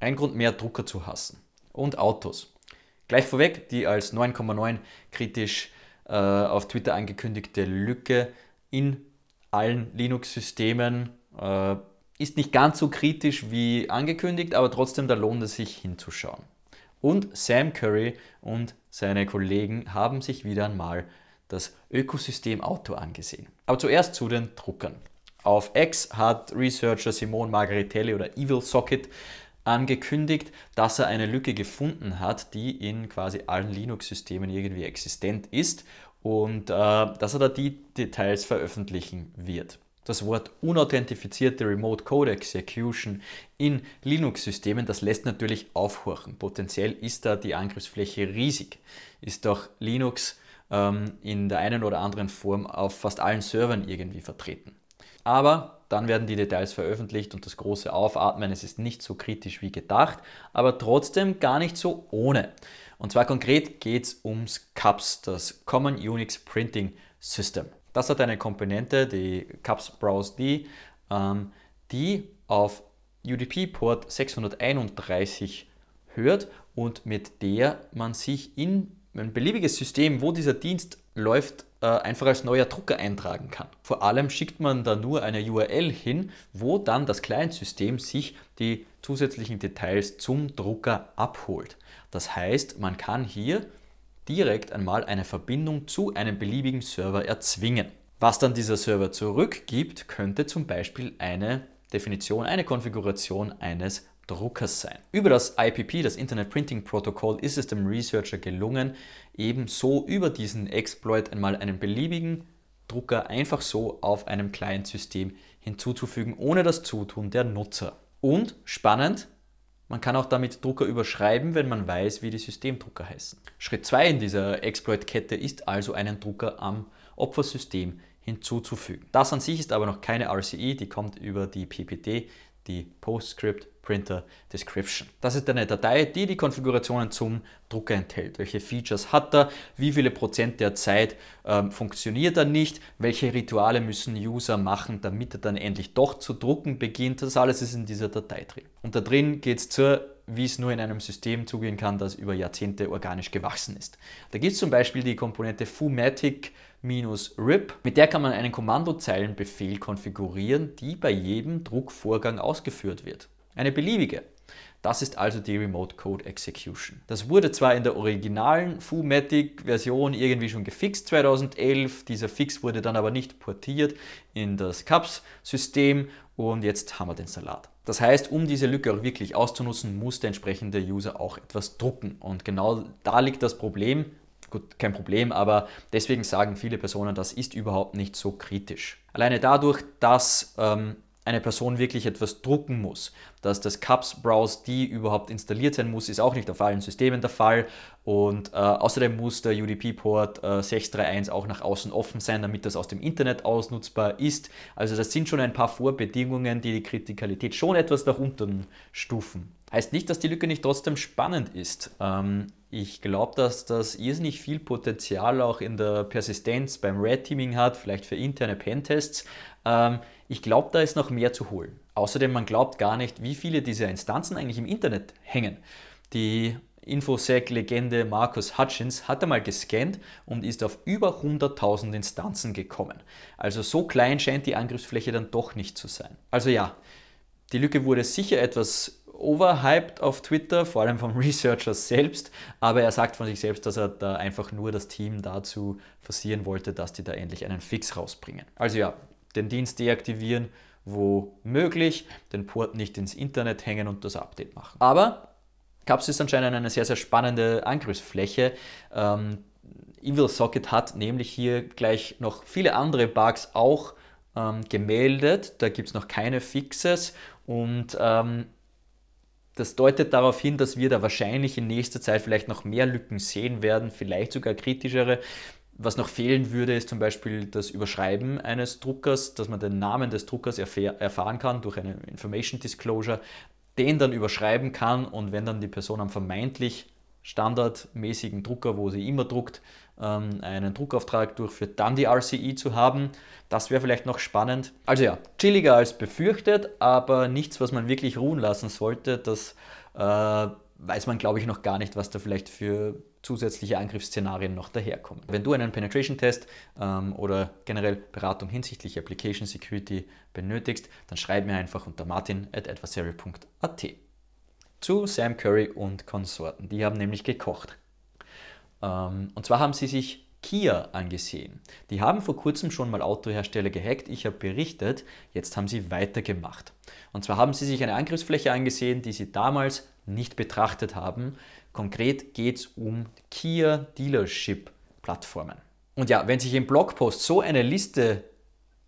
Ein Grund mehr, Drucker zu hassen. Und Autos. Gleich vorweg, die als 9,9 kritisch äh, auf Twitter angekündigte Lücke in allen Linux-Systemen äh, ist nicht ganz so kritisch wie angekündigt, aber trotzdem da lohnt es sich hinzuschauen. Und Sam Curry und seine Kollegen haben sich wieder einmal das Ökosystem Auto angesehen. Aber zuerst zu den Druckern. Auf X hat Researcher Simone Margaritelli oder Evil Socket angekündigt, dass er eine Lücke gefunden hat, die in quasi allen Linux-Systemen irgendwie existent ist und äh, dass er da die Details veröffentlichen wird. Das Wort unauthentifizierte Remote Code Execution in Linux-Systemen, das lässt natürlich aufhorchen. Potenziell ist da die Angriffsfläche riesig. Ist doch Linux ähm, in der einen oder anderen Form auf fast allen Servern irgendwie vertreten. Aber dann werden die Details veröffentlicht und das große Aufatmen, es ist nicht so kritisch wie gedacht, aber trotzdem gar nicht so ohne. Und zwar konkret geht es ums CUPS, das Common Unix Printing System. Das hat eine Komponente, die CUPS Browse D, ähm, die auf UDP-Port 631 hört und mit der man sich in ein beliebiges System, wo dieser Dienst läuft, äh, einfach als neuer Drucker eintragen kann. Vor allem schickt man da nur eine URL hin, wo dann das Clientsystem sich die zusätzlichen Details zum Drucker abholt. Das heißt, man kann hier direkt einmal eine Verbindung zu einem beliebigen Server erzwingen. Was dann dieser Server zurückgibt, könnte zum Beispiel eine Definition, eine Konfiguration eines Druckers sein. Über das IPP, das Internet Printing Protocol, ist es dem Researcher gelungen, ebenso über diesen Exploit einmal einen beliebigen Drucker einfach so auf einem Client-System hinzuzufügen, ohne das Zutun der Nutzer. Und spannend, man kann auch damit Drucker überschreiben, wenn man weiß, wie die Systemdrucker heißen. Schritt 2 in dieser Exploit-Kette ist also einen Drucker am Opfersystem hinzuzufügen. Das an sich ist aber noch keine RCE, die kommt über die PPT, die PostScript Printer Description. Das ist eine Datei, die die Konfigurationen zum Drucker enthält. Welche Features hat er? Wie viele Prozent der Zeit ähm, funktioniert er nicht? Welche Rituale müssen User machen, damit er dann endlich doch zu drucken beginnt? Das alles ist in dieser Datei drin. Und da drin geht es zur wie es nur in einem System zugehen kann, das über Jahrzehnte organisch gewachsen ist. Da gibt es zum Beispiel die Komponente Fumatic RIP, mit der kann man einen Kommandozeilenbefehl konfigurieren, die bei jedem Druckvorgang ausgeführt wird. Eine beliebige. Das ist also die Remote Code Execution. Das wurde zwar in der originalen Fumatic-Version irgendwie schon gefixt 2011, dieser Fix wurde dann aber nicht portiert in das CAPS-System und jetzt haben wir den Salat. Das heißt, um diese Lücke auch wirklich auszunutzen, muss der entsprechende User auch etwas drucken. Und genau da liegt das Problem. Gut, kein Problem, aber deswegen sagen viele Personen, das ist überhaupt nicht so kritisch. Alleine dadurch, dass ähm, eine Person wirklich etwas drucken muss. Dass das Cups-Browse-D überhaupt installiert sein muss, ist auch nicht auf allen Systemen der Fall. Und äh, außerdem muss der UDP-Port äh, 631 auch nach außen offen sein, damit das aus dem Internet ausnutzbar ist. Also das sind schon ein paar Vorbedingungen, die die Kritikalität schon etwas nach unten stufen. Heißt nicht, dass die Lücke nicht trotzdem spannend ist. Ähm, ich glaube, dass das irrsinnig viel Potenzial auch in der Persistenz beim Red Teaming hat, vielleicht für interne Pentests. Ähm, ich glaube, da ist noch mehr zu holen. Außerdem, man glaubt gar nicht, wie viele dieser Instanzen eigentlich im Internet hängen. Die Infosec-Legende Markus Hutchins hat einmal gescannt und ist auf über 100.000 Instanzen gekommen. Also so klein scheint die Angriffsfläche dann doch nicht zu sein. Also ja, die Lücke wurde sicher etwas overhyped auf Twitter, vor allem vom Researcher selbst, aber er sagt von sich selbst, dass er da einfach nur das Team dazu forcieren wollte, dass die da endlich einen Fix rausbringen. Also ja, den Dienst deaktivieren, wo möglich, den Port nicht ins Internet hängen und das Update machen. Aber Caps ist anscheinend eine sehr, sehr spannende Angriffsfläche. Ähm, Evil Socket hat nämlich hier gleich noch viele andere Bugs auch ähm, gemeldet. Da gibt es noch keine Fixes und ähm, das deutet darauf hin, dass wir da wahrscheinlich in nächster Zeit vielleicht noch mehr Lücken sehen werden, vielleicht sogar kritischere. Was noch fehlen würde, ist zum Beispiel das Überschreiben eines Druckers, dass man den Namen des Druckers erfahr erfahren kann durch eine Information Disclosure, den dann überschreiben kann und wenn dann die Person am vermeintlich standardmäßigen Drucker, wo sie immer druckt, ähm, einen Druckauftrag durchführt, dann die RCE zu haben. Das wäre vielleicht noch spannend. Also ja, chilliger als befürchtet, aber nichts, was man wirklich ruhen lassen sollte. dass. äh, weiß man, glaube ich, noch gar nicht, was da vielleicht für zusätzliche Angriffsszenarien noch daherkommen. Wenn du einen Penetration-Test ähm, oder generell Beratung hinsichtlich Application Security benötigst, dann schreib mir einfach unter martin.adversary.at. Zu Sam Curry und Konsorten. Die haben nämlich gekocht. Ähm, und zwar haben sie sich Kia angesehen. Die haben vor kurzem schon mal Autohersteller gehackt, ich habe berichtet, jetzt haben sie weitergemacht. Und zwar haben sie sich eine Angriffsfläche angesehen, die sie damals nicht betrachtet haben. Konkret geht es um Kia Dealership Plattformen. Und ja, wenn sich im Blogpost so eine Liste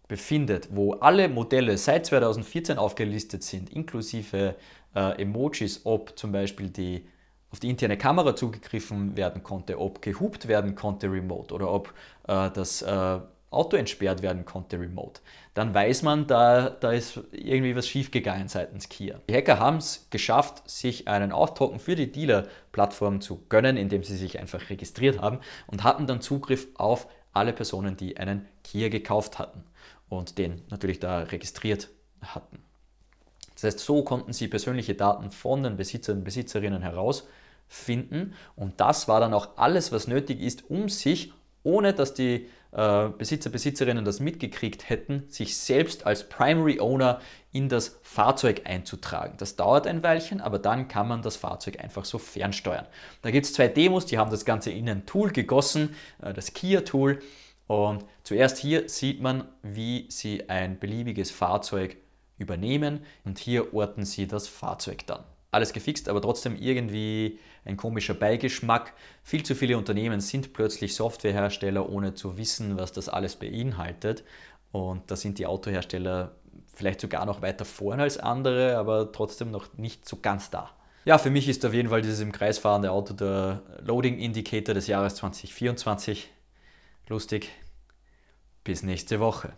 befindet, wo alle Modelle seit 2014 aufgelistet sind, inklusive äh, Emojis, ob zum Beispiel die auf die interne Kamera zugegriffen werden konnte, ob gehupt werden konnte remote oder ob äh, das äh, Auto entsperrt werden konnte remote. Dann weiß man, da, da ist irgendwie was schiefgegangen seitens Kia. Die Hacker haben es geschafft, sich einen auth für die Dealer-Plattform zu gönnen, indem sie sich einfach registriert haben und hatten dann Zugriff auf alle Personen, die einen Kia gekauft hatten und den natürlich da registriert hatten. Das heißt, so konnten sie persönliche Daten von den Besitzern und Besitzerinnen herausfinden und das war dann auch alles, was nötig ist, um sich, ohne dass die äh, Besitzer, Besitzerinnen das mitgekriegt hätten, sich selbst als Primary Owner in das Fahrzeug einzutragen. Das dauert ein Weilchen, aber dann kann man das Fahrzeug einfach so fernsteuern. Da gibt es zwei Demos, die haben das Ganze in ein Tool gegossen, äh, das Kia-Tool. Und zuerst hier sieht man, wie sie ein beliebiges Fahrzeug übernehmen und hier orten sie das Fahrzeug dann alles gefixt, aber trotzdem irgendwie ein komischer Beigeschmack. Viel zu viele Unternehmen sind plötzlich Softwarehersteller, ohne zu wissen, was das alles beinhaltet. Und da sind die Autohersteller vielleicht sogar noch weiter vorn als andere, aber trotzdem noch nicht so ganz da. Ja, für mich ist auf jeden Fall dieses im Kreis fahrende Auto der Loading Indicator des Jahres 2024. Lustig. Bis nächste Woche.